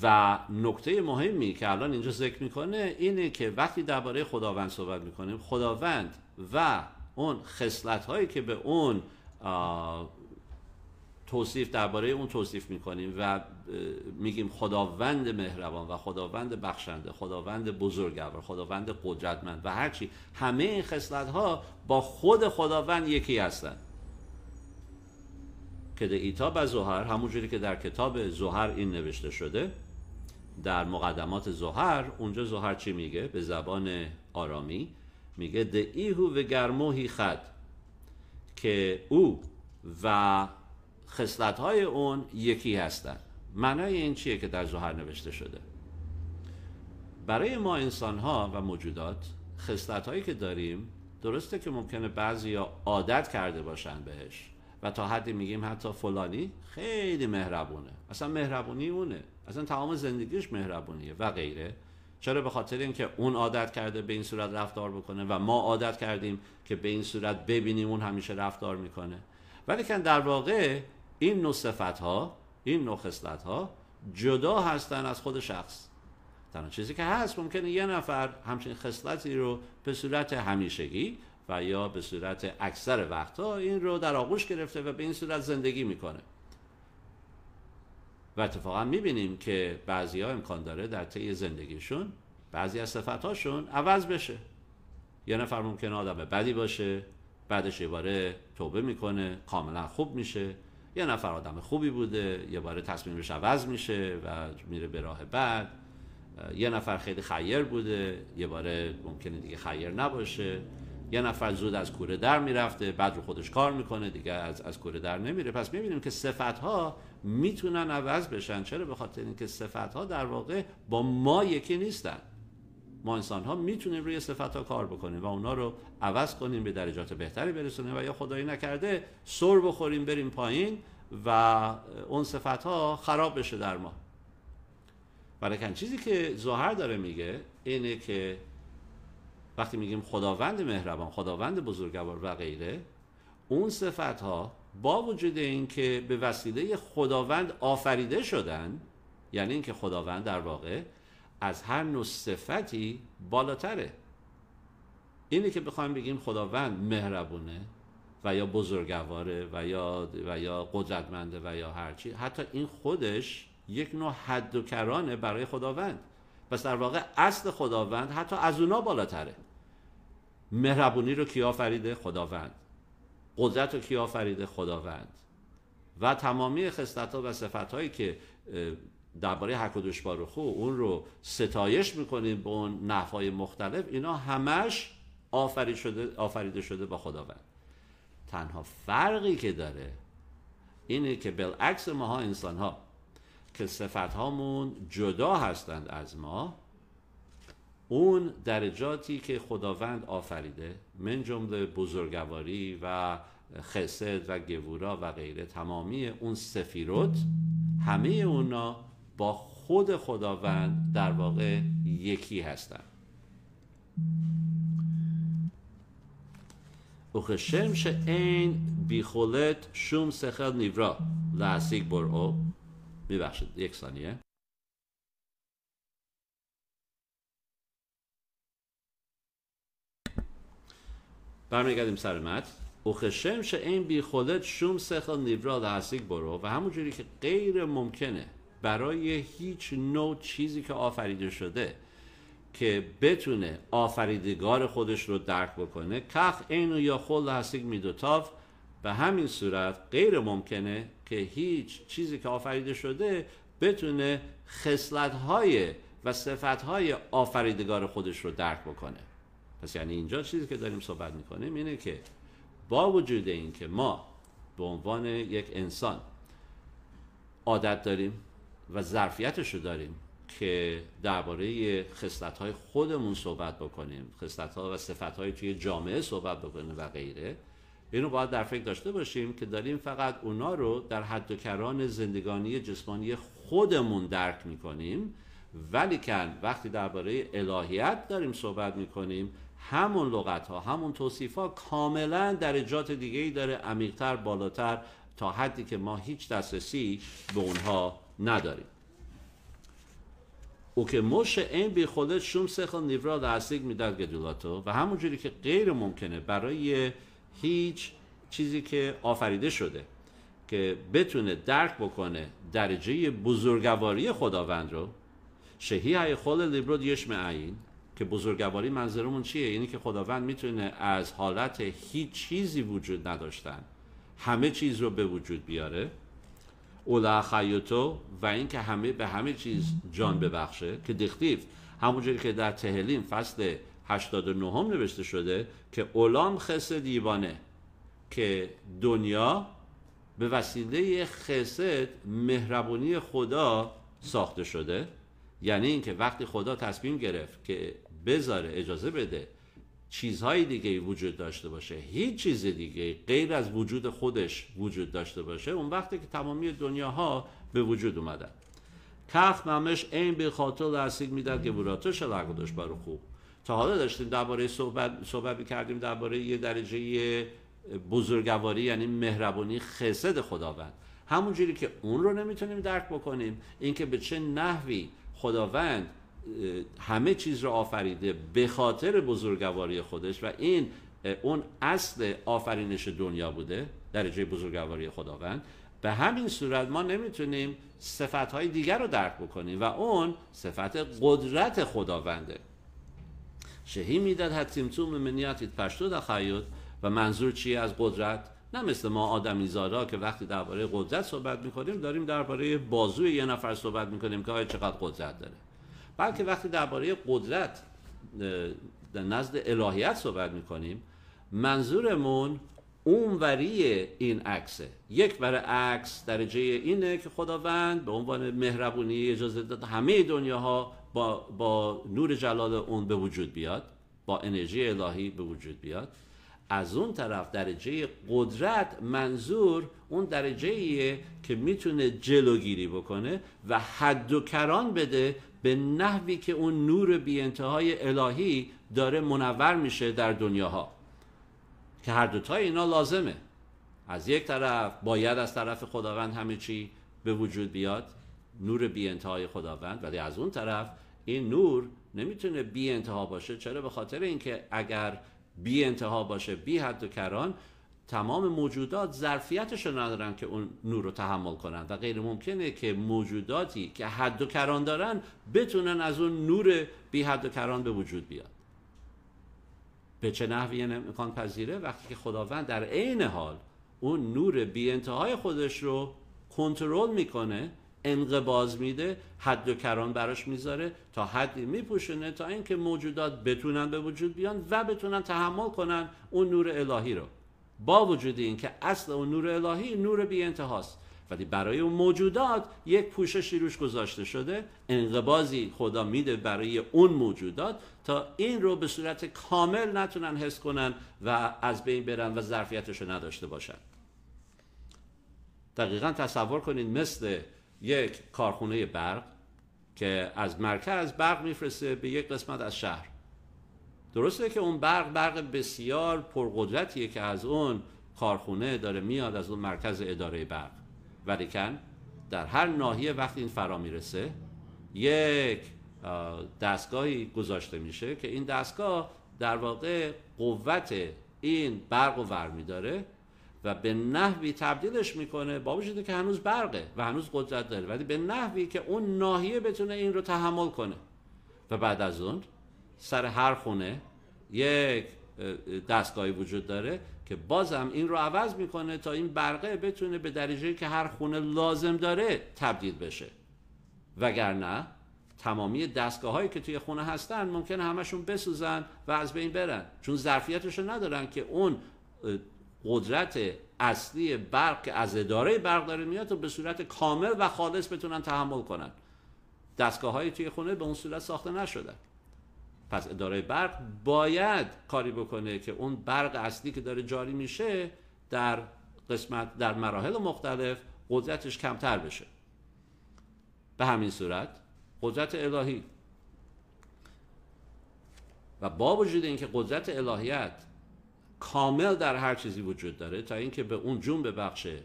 و نکته مهمی که الان اینجا ذکر میکنه اینه که وقتی درباره خداوند صحبت میکنیم خداوند و اون خصلت هایی که به اون توصیف درباره اون توصیف میکنیم و میگیم خداوند مهربان و خداوند بخشنده خداوند بزرگوار خداوند قدرتمند و هرچی همه این خصلت ها با خود خداوند یکی هستند که در ایتاب از زهر همونجوری که در کتاب زهر این نوشته شده در مقدمات زهر اونجا زهر چی میگه به زبان آرامی میگه دیهو و گرموهی خد که او و خصلت های اون یکی هستند معنای این چیه که در زهر نوشته شده برای ما انسان ها و موجودات خصلت هایی که داریم درسته که ممکنه بعضی ها عادت کرده باشن بهش و تا حدی میگیم حتی فلانی خیلی مهربونه اصلا مهربونی اونه اصلا تمام زندگیش مهربونیه و غیره چرا به خاطر اینکه اون عادت کرده به این صورت رفتار بکنه و ما عادت کردیم که به این صورت ببینیم اون همیشه رفتار میکنه ولی در واقع این نو صفت ها این نوع ها جدا هستن از خود شخص تنها چیزی که هست ممکنه یه نفر همچین خصلتی رو به صورت همیشگی و یا به صورت اکثر وقتها این رو در آغوش گرفته و به این صورت زندگی میکنه و اتفاقا میبینیم که بعضی ها امکان داره در طی زندگیشون بعضی از هاشون عوض بشه یه نفر ممکنه آدم بدی باشه بعدش یه باره توبه میکنه کاملا خوب میشه یه نفر آدم خوبی بوده یه بار تصمیمش عوض میشه و میره به راه بعد یه نفر خیلی خیر بوده یه بار ممکنه دیگه خیر نباشه یه نفر زود از کوره در میرفته بعد رو خودش کار میکنه دیگه از از کوره در نمیره پس میبینیم که صفت ها میتونن عوض بشن چرا به خاطر اینکه صفت ها در واقع با ما یکی نیستن ما انسان ها میتونیم روی صفت ها کار بکنیم و اونا رو عوض کنیم به درجات بهتری برسونیم و یا خدایی نکرده سر بخوریم بریم پایین و اون صفت ها خراب بشه در ما ولیکن چیزی که ظاهر داره میگه اینه که وقتی میگیم خداوند مهربان خداوند بزرگوار و غیره اون صفت ها با وجود این که به وسیله خداوند آفریده شدن یعنی اینکه خداوند در واقع از هر نوع صفتی بالاتره اینه که بخوایم بگیم خداوند مهربونه و یا بزرگواره و یا و یا قدرتمنده و یا هرچی حتی این خودش یک نوع حد و کرانه برای خداوند پس در واقع اصل خداوند حتی از اونا بالاتره مهربونی رو کیا فریده؟ خداوند قدرت رو کیا فریده؟ خداوند و تمامی خصلت‌ها و صفت‌هایی که درباره حک و خو اون رو ستایش میکنیم به اون نفای مختلف اینا همش آفری شده، آفریده شده با خداوند تنها فرقی که داره اینه که بالعکس ماها انسان ها که صفت هامون جدا هستند از ما اون درجاتی که خداوند آفریده من جمله بزرگواری و خسد و گورا و غیره تمامی اون سفیروت همه اونا با خود خداوند در واقع یکی هستن اوخ شمش این بی خولت شوم سخل نیورا لاسیک بر او میبخشید یک ثانیه برمیگردیم سر مت او این بی خودت شوم سخل نیورا لحسیک برو و همونجوری جوری که غیر ممکنه برای هیچ نوع چیزی که آفریده شده که بتونه آفریدگار خودش رو درک بکنه کخ عینو یا خل هستیک میدوتاف به همین صورت غیر ممکنه که هیچ چیزی که آفریده شده بتونه خصلت های و صفت های آفریدگار خودش رو درک بکنه پس یعنی اینجا چیزی که داریم صحبت میکنیم اینه که با وجود اینکه ما به عنوان یک انسان عادت داریم و ظرفیتش رو داریم که درباره خصلت های خودمون صحبت بکنیم خصلت ها و صفت های توی جامعه صحبت بکنیم و غیره اینو باید در فکر داشته باشیم که داریم فقط اونا رو در حد و کران زندگانی جسمانی خودمون درک میکنیم ولیکن وقتی درباره الهیت داریم صحبت میکنیم همون لغت ها همون توصیف ها کاملا درجات دیگه ای داره عمیقتر بالاتر تا حدی که ما هیچ دسترسی به اونها نداریم او که مش این بی خودت شوم سخ نیورا می میداد گدولاتو و همونجوری که غیر ممکنه برای هیچ چیزی که آفریده شده که بتونه درک بکنه درجه بزرگواری خداوند رو شهی خود لیبرود یش معین که بزرگواری منظرمون چیه یعنی که خداوند میتونه از حالت هیچ چیزی وجود نداشتن همه چیز رو به وجود بیاره اولا خیوتو و اینکه همه به همه چیز جان ببخشه که دختیف همونجوری که در تهلیم فصل 89 هم نوشته شده که اولام خسه دیوانه که دنیا به وسیله خسد مهربونی خدا ساخته شده یعنی اینکه وقتی خدا تصمیم گرفت که بذاره اجازه بده چیزهای دیگه وجود داشته باشه هیچ چیز دیگه غیر از وجود خودش وجود داشته باشه اون وقتی که تمامی دنیاها به وجود اومدن کف ممش این به خاطر لحظیق میدن که وراتش داشت برای خوب تا حالا داشتیم درباره صحبت صحبت کردیم درباره یه درجه بزرگواری یعنی مهربانی خسد خداوند همونجوری که اون رو نمیتونیم درک بکنیم اینکه به چه نحوی خداوند همه چیز رو آفریده به خاطر بزرگواری خودش و این اون اصل آفرینش دنیا بوده در درجه بزرگواری خداوند به همین صورت ما نمیتونیم صفتهای دیگر رو درک بکنیم و اون صفت قدرت خداونده شهی میداد حتیم تو ممنیتیت پشتو دخیوت و منظور چی از قدرت نه مثل ما آدمی آدمیزارا که وقتی درباره قدرت صحبت میکنیم داریم درباره بازوی یه نفر صحبت میکنیم که آیا چقدر قدرت داره بلکه وقتی درباره قدرت در نزد الهیت صحبت میکنیم منظورمون اونوری این عکسه یک بر عکس درجه اینه که خداوند به عنوان مهربونی اجازه داد همه دنیاها با, با نور جلال اون به وجود بیاد با انرژی الهی به وجود بیاد از اون طرف درجه قدرت منظور اون درجه ایه که میتونه جلوگیری بکنه و حد و کران بده به نحوی که اون نور بی انتهای الهی داره منور میشه در دنیاها که هر دوتای اینا لازمه از یک طرف باید از طرف خداوند همه چی به وجود بیاد نور بی انتهای خداوند ولی از اون طرف این نور نمیتونه بی انتها باشه چرا به خاطر اینکه اگر بی انتها باشه بی حد و کران تمام موجودات ظرفیتش رو ندارن که اون نور رو تحمل کنن و غیر ممکنه که موجوداتی که حد و کران دارن بتونن از اون نور بی حد و کران به وجود بیاد به چه نحوی امکان پذیره وقتی که خداوند در عین حال اون نور بی انتهای خودش رو کنترل میکنه انقباز میده حد و کران براش میذاره تا حدی میپوشونه تا اینکه موجودات بتونن به وجود بیان و بتونن تحمل کنن اون نور الهی رو با وجود که اصل اون نور الهی نور بی انتهاست ولی برای اون موجودات یک پوششی روش گذاشته شده انقبازی خدا میده برای اون موجودات تا این رو به صورت کامل نتونن حس کنن و از بین برن و ظرفیتش رو نداشته باشن دقیقا تصور کنید مثل یک کارخونه برق که از مرکز برق میفرسته به یک قسمت از شهر درسته که اون برق برق بسیار پرقدرتیه که از اون کارخونه داره میاد از اون مرکز اداره برق ولیکن در هر ناحیه وقتی این فرا میرسه یک دستگاهی گذاشته میشه که این دستگاه در واقع قوت این برق و ورمی و به نحوی تبدیلش میکنه با وجود که هنوز برقه و هنوز قدرت داره ولی به نحوی که اون ناحیه بتونه این رو تحمل کنه و بعد از اون سر هر خونه یک دستگاهی وجود داره که بازم این رو عوض میکنه تا این برقه بتونه به درجه که هر خونه لازم داره تبدیل بشه وگرنه تمامی دستگاه هایی که توی خونه هستن ممکنه همشون بسوزن و از بین برن چون ظرفیتش رو ندارن که اون قدرت اصلی برق از اداره برق داره میاد و به صورت کامل و خالص بتونن تحمل کنن دستگاه هایی توی خونه به اون صورت ساخته نشدن پس اداره برق باید کاری بکنه که اون برق اصلی که داره جاری میشه در قسمت در مراحل مختلف قدرتش کمتر بشه به همین صورت قدرت الهی و با وجود اینکه قدرت الهیت کامل در هر چیزی وجود داره تا اینکه به اون جون ببخشه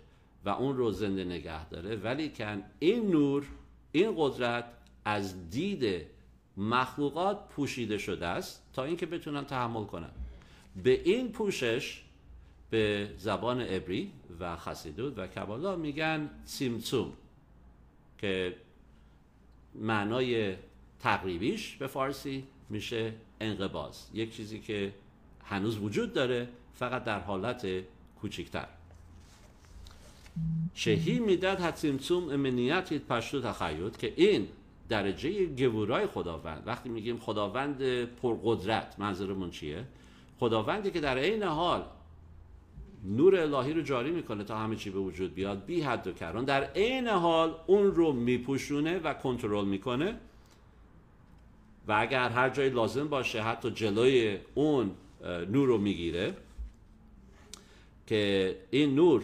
و اون رو زنده نگه داره ولی کن این نور این قدرت از دید مخلوقات پوشیده شده است تا اینکه بتونن تحمل کنن به این پوشش به زبان عبری و خسیدود و کبالا میگن سیمتوم که معنای تقریبیش به فارسی میشه انقباز یک چیزی که هنوز وجود داره فقط در حالت کوچکتر شهی میداد حتیمتوم امنیتی پشتو تخیید که این درجه گورای خداوند وقتی میگیم خداوند پرقدرت منظورمون چیه خداوندی که در عین حال نور الهی رو جاری میکنه تا همه چی به وجود بیاد بی حد و کران در عین حال اون رو میپوشونه و کنترل میکنه و اگر هر جایی لازم باشه حتی جلوی اون نور رو میگیره که این نور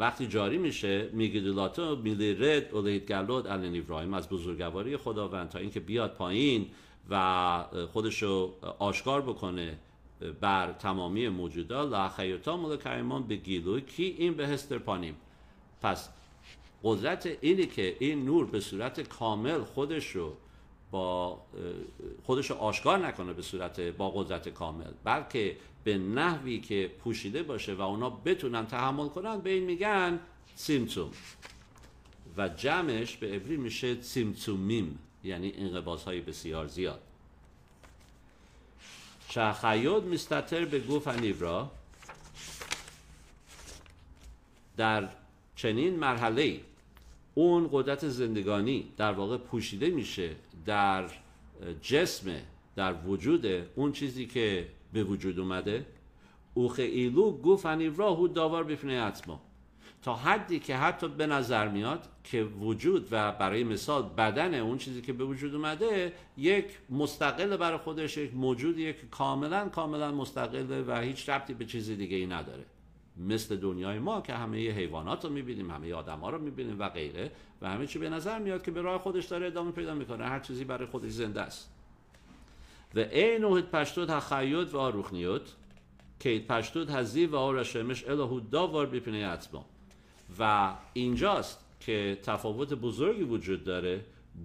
وقتی جاری میشه میگیدولاتو میلی رد اولید گلود الین ابراهیم از بزرگواری خداوند تا اینکه بیاد پایین و خودشو آشکار بکنه بر تمامی موجودا لاخیوتا ملکایمان به گیلو کی این به هستر پانیم پس قدرت اینی که این نور به صورت کامل خودشو با خودش آشکار نکنه به صورت با قدرت کامل بلکه به نحوی که پوشیده باشه و اونا بتونن تحمل کنن به این میگن سیمتوم و جمعش به عبری میشه سیمتومیم یعنی انقباس های بسیار زیاد شخیود مستتر به گوف در چنین مرحله اون قدرت زندگانی در واقع پوشیده میشه در جسم در وجود اون چیزی که به وجود اومده ایلو گفت راهو داوار بفنه اتما تا حدی که حتی به نظر میاد که وجود و برای مثال بدن اون چیزی که به وجود اومده یک مستقل برای خودش یک موجودیه که کاملا کاملا مستقله و هیچ ربطی به چیز دیگه ای نداره مثل دنیای ما که همه حیوانات رو میبینیم همه آدم ها رو میبینیم و غیره و همه چی به نظر میاد که به راه خودش داره ادامه پیدا میکنه هر چیزی برای خودش زنده است و این اوهد پشتود و آروخنیود که پشتود هزی و آرشمش الهو داوار بپینه اتما و اینجاست که تفاوت بزرگی وجود داره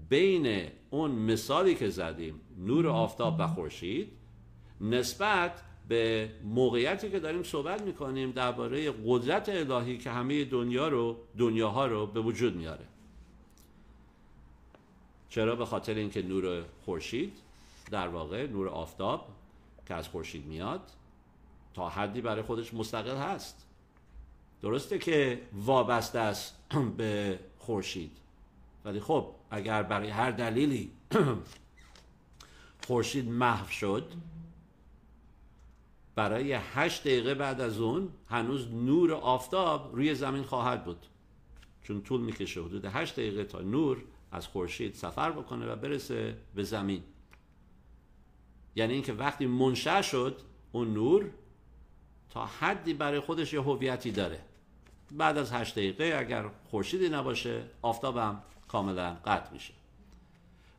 بین اون مثالی که زدیم نور آفتاب و خورشید نسبت به موقعیتی که داریم صحبت میکنیم درباره قدرت الهی که همه دنیا رو دنیاها رو به وجود میاره چرا به خاطر اینکه نور خورشید در واقع نور آفتاب که از خورشید میاد تا حدی برای خودش مستقل هست درسته که وابسته است [clears throat] به خورشید ولی خب اگر برای هر دلیلی [clears throat] خورشید محو شد برای هشت دقیقه بعد از اون هنوز نور آفتاب روی زمین خواهد بود چون طول میکشه حدود هشت دقیقه تا نور از خورشید سفر بکنه و برسه به زمین یعنی اینکه وقتی منشأ شد اون نور تا حدی برای خودش یه هویتی داره بعد از هشت دقیقه اگر خورشیدی نباشه آفتابم کاملا قطع میشه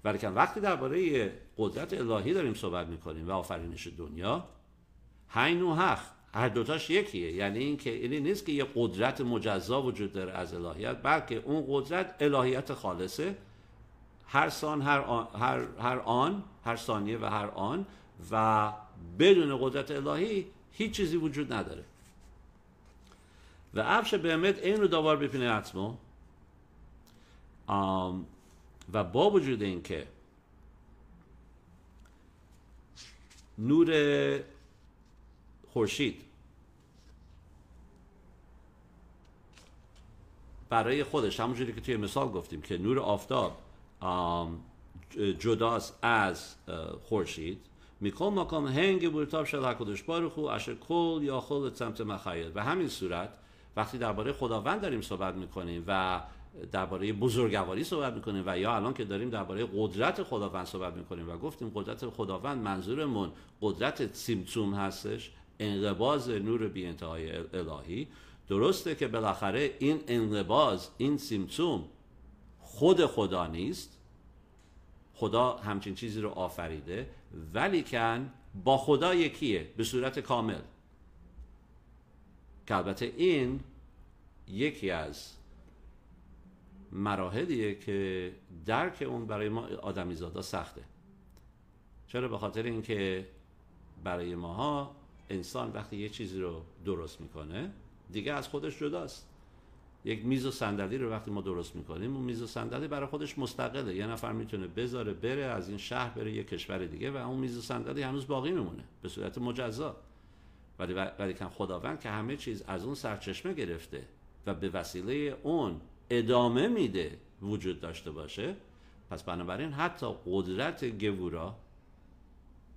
ولیکن وقتی درباره قدرت الهی داریم صحبت میکنیم و آفرینش دنیا هین و هخ هر دوتاش یکیه یعنی اینکه این نیست که یه قدرت مجزا وجود داره از الهیت بلکه اون قدرت الهیت خالصه هر سان هر آن هر, هر, آن، هر ثانیه و هر آن و بدون قدرت الهی هیچ چیزی وجود نداره و عفش بهمت این رو داوار بپینه اتمو و با وجود که نور خورشید برای خودش جوری که توی مثال گفتیم که نور آفتاب جداست از خورشید میکن مکان هنگ بورتاب شد هکدش بارخو اش کل یا خل سمت مخیر و همین صورت وقتی درباره خداوند داریم صحبت میکنیم و درباره بزرگواری صحبت میکنیم و یا الان که داریم درباره قدرت خداوند صحبت میکنیم و گفتیم قدرت خداوند منظورمون قدرت سیمتوم هستش انقباز نور بی انتهای الهی درسته که بالاخره این انقباز این سیمتوم خود خدا نیست خدا همچین چیزی رو آفریده ولیکن با خدا یکیه به صورت کامل که البته این یکی از مراحلیه که درک اون برای ما آدمیزادا سخته چرا به خاطر اینکه برای ماها انسان وقتی یه چیزی رو درست میکنه دیگه از خودش جداست یک میز و صندلی رو وقتی ما درست میکنیم اون میز و صندلی برای خودش مستقله یه نفر میتونه بذاره بره از این شهر بره یه کشور دیگه و اون میز و صندلی هنوز باقی میمونه به صورت مجزا ولی ولی کن خداوند که همه چیز از اون سرچشمه گرفته و به وسیله اون ادامه میده وجود داشته باشه پس بنابراین حتی قدرت گورا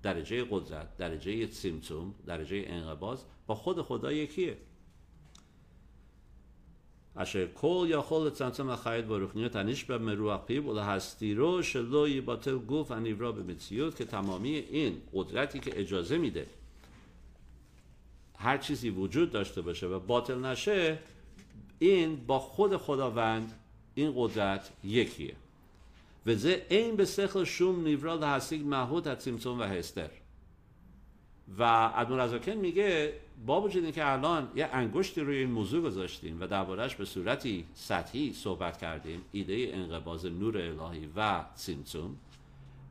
درجه قدرت درجه سیمتوم درجه انقباز با خود خدا یکیه کل یا אשר כל יכול לצמצם به ברוחניות هستی رو شلوی باطل گفت יבטל גוף הנברא که تمامی این قدرتی که اجازه میده هر چیزی وجود داشته باشه و باطل نشه این با خود خداوند این قدرت یکیه و زه این به سخل شوم نیورا هستیگ محود از سیمتون و هستر و ادمون میگه با وجود اینکه الان یه انگشتی روی این موضوع گذاشتیم و دربارهش به صورتی سطحی صحبت کردیم ایده انقباز نور الهی و سیمتوم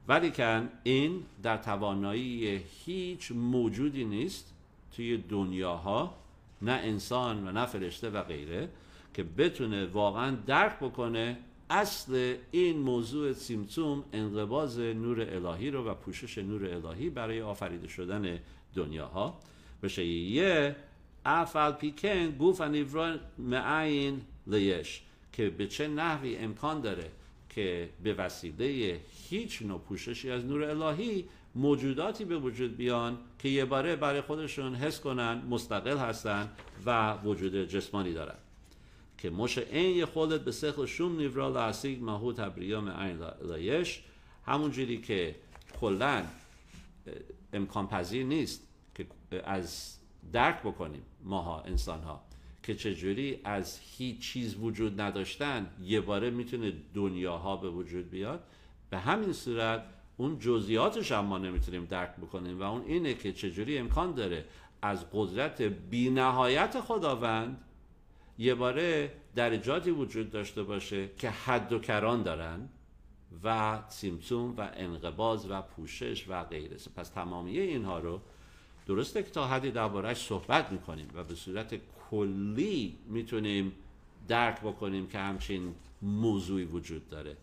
ولیکن این در توانایی هیچ موجودی نیست توی دنیاها نه انسان و نه فرشته و غیره که بتونه واقعا درک بکنه اصل این موضوع سیمتوم انقباز نور الهی رو و پوشش نور الهی برای آفریده شدن دنیاها وشیه اف پیکن گوف لیش که به چه نحوی امکان داره که به وسیله هیچ نوع پوششی از نور الهی موجوداتی به وجود بیان که یه باره برای خودشون حس کنن مستقل هستن و وجود جسمانی دارن که مش این خودت به سخل شوم نیورا اسیگ ماهو تبریام این لایش همونجوری که کلا امکان پذیر نیست از درک بکنیم ماها انسانها که چجوری از هیچ چیز وجود نداشتن یه باره میتونه دنیاها به وجود بیاد به همین صورت اون جزئیاتش هم ما نمیتونیم درک بکنیم و اون اینه که چجوری امکان داره از قدرت بینهایت خداوند یه باره درجاتی وجود داشته باشه که حد و کران دارن و سیمتون و انقباز و پوشش و غیره پس تمامی اینها رو درسته که تا حدی دربارهش صحبت میکنیم و به صورت کلی میتونیم درک بکنیم که همچین موضوعی وجود داره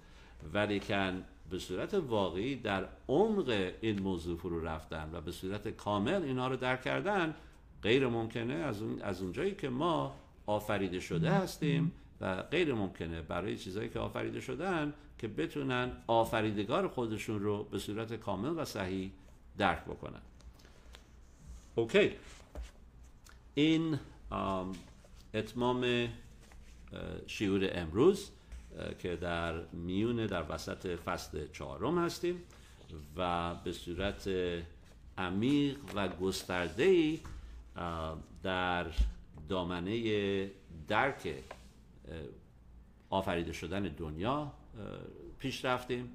ولیکن به صورت واقعی در عمق این موضوع فرو رفتن و به صورت کامل اینا رو درک کردن غیر ممکنه از, اون، از اونجایی که ما آفریده شده هستیم و غیر ممکنه برای چیزهایی که آفریده شدن که بتونن آفریدگار خودشون رو به صورت کامل و صحیح درک بکنن اوکی این um, اتمام شیور امروز که در میون در وسط فصل چهارم هستیم و به صورت عمیق و گسترده در دامنه درک آفریده شدن دنیا پیش رفتیم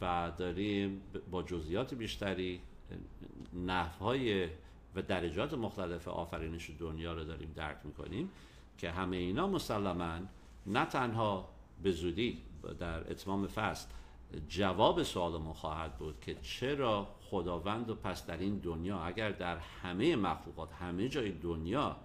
و داریم با جزئیات بیشتری نحوهای و درجات مختلف آفرینش دنیا رو داریم درک میکنیم که همه اینا مسلما نه تنها به زودی در اتمام فصل جواب سوال ما خواهد بود که چرا خداوند و پس در این دنیا اگر در همه مخلوقات همه جای دنیا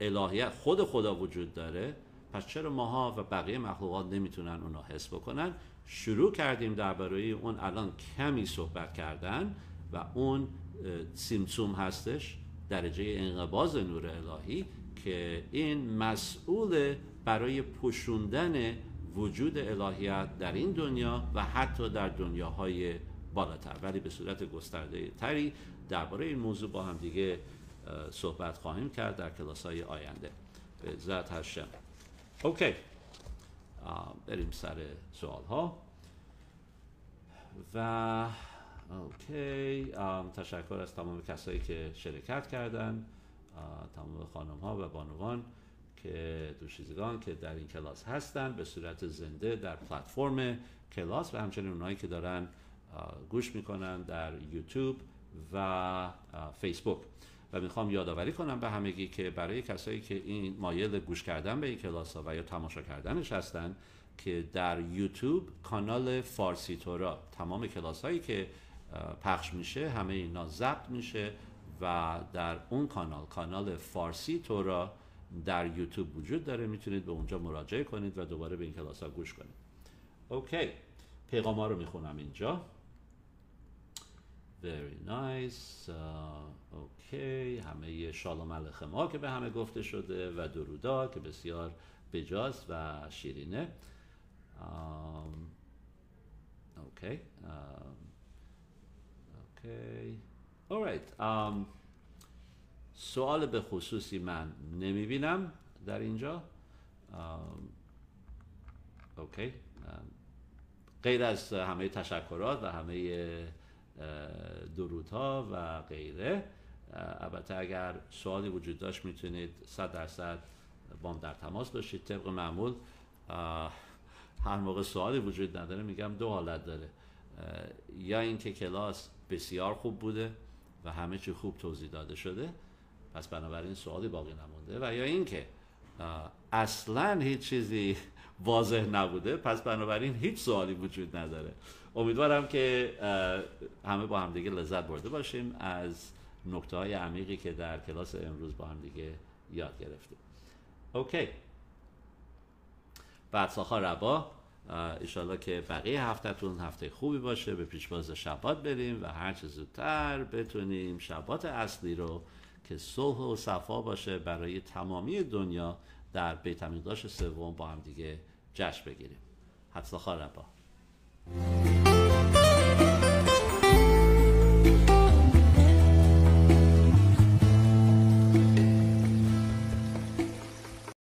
الهیت خود خدا وجود داره پس چرا ماها و بقیه مخلوقات نمیتونن اونا حس بکنن شروع کردیم درباره اون الان کمی صحبت کردن و اون سیمسوم هستش درجه انقباز نور الهی که این مسئول برای پوشوندن وجود الهیت در این دنیا و حتی در دنیاهای بالاتر ولی به صورت گسترده تری درباره این موضوع با هم دیگه صحبت خواهیم کرد در کلاس های آینده به ذات هشم اوکی بریم سر سوال ها و اوکی تشکر از تمام کسایی که شرکت کردن تمام خانم ها و بانوان که دوشیزگان که در این کلاس هستن به صورت زنده در پلتفرم کلاس و همچنین اونایی که دارن گوش میکنن در یوتیوب و فیسبوک و میخوام یادآوری کنم به همگی که برای کسایی که این مایل گوش کردن به این کلاس ها و یا تماشا کردنش هستن که در یوتیوب کانال فارسی تورا تمام کلاس هایی که پخش میشه همه اینا ضبط میشه و در اون کانال کانال فارسی تورا در یوتیوب وجود داره میتونید به اونجا مراجعه کنید و دوباره به این کلاس ها گوش کنید اوکی پیغام ها رو میخونم اینجا Very nice uh, اوکی همه شالوم علخم که به همه گفته شده و درودا که بسیار بجاست و شیرینه um, اوکی uh, اوکی um, سوال به خصوصی من نمی بینم در اینجا اوکی um, um, غیر از همه تشکرات و همه uh, ها و غیره uh, البته اگر سوالی وجود داشت میتونید صد درصد بام در تماس باشید طبق معمول uh, هر موقع سوالی وجود نداره میگم دو حالت داره یا اینکه کلاس بسیار خوب بوده و همه چی خوب توضیح داده شده پس بنابراین سوالی باقی نمونده و یا اینکه اصلا هیچ چیزی [laughs] واضح نبوده پس بنابراین هیچ سوالی وجود نداره امیدوارم که همه با همدیگه لذت برده باشیم از نکته های عمیقی که در کلاس امروز با همدیگه یاد گرفتیم اوکی بعد ساخا ربا ایشالا که بقیه هفتهتون هفته خوبی باشه به پیشواز شبات بریم و هرچه زودتر بتونیم شبات اصلی رو که صلح و صفا باشه برای تمامی دنیا در بیت المقدس سوم با هم دیگه جشن بگیریم حتی خاربا